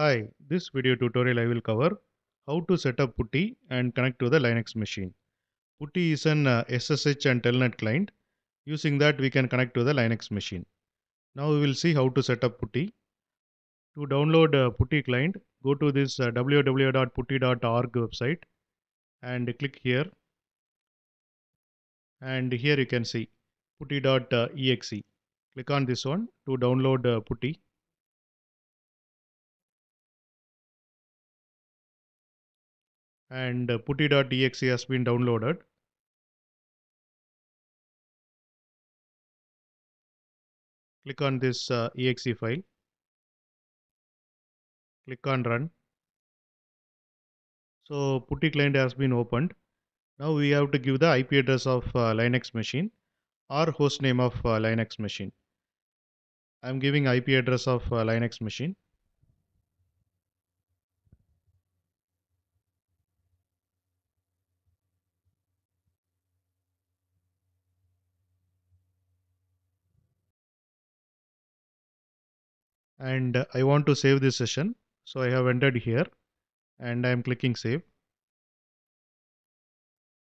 Hi, this video tutorial I will cover how to set up PuTTY and connect to the Linux machine. PuTTY is an SSH uh, and Telnet client. Using that we can connect to the Linux machine. Now we will see how to set up PuTTY. To download uh, PuTTY client, go to this uh, www.putty.org website and click here. And here you can see putty.exe. Click on this one to download PuTTY. and uh, putty.exe has been downloaded. Click on this uh, exe file. Click on run. So putty client has been opened. Now we have to give the IP address of uh, Linux machine or host name of uh, Linux machine. I'm giving IP address of uh, Linux machine. and I want to save this session. So I have entered here and I am clicking save.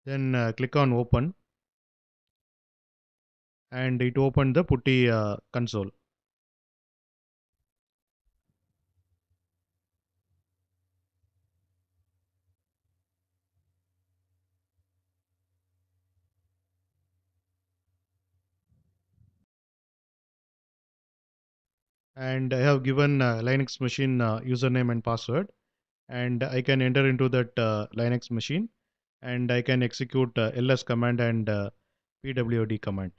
Then uh, click on open and it opened the putty uh, console. and I have given uh, Linux machine uh, username and password and I can enter into that uh, Linux machine and I can execute ls command and pwd command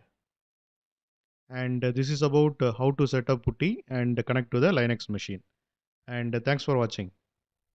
and this is about how to set up putty and connect to the linux machine and thanks for watching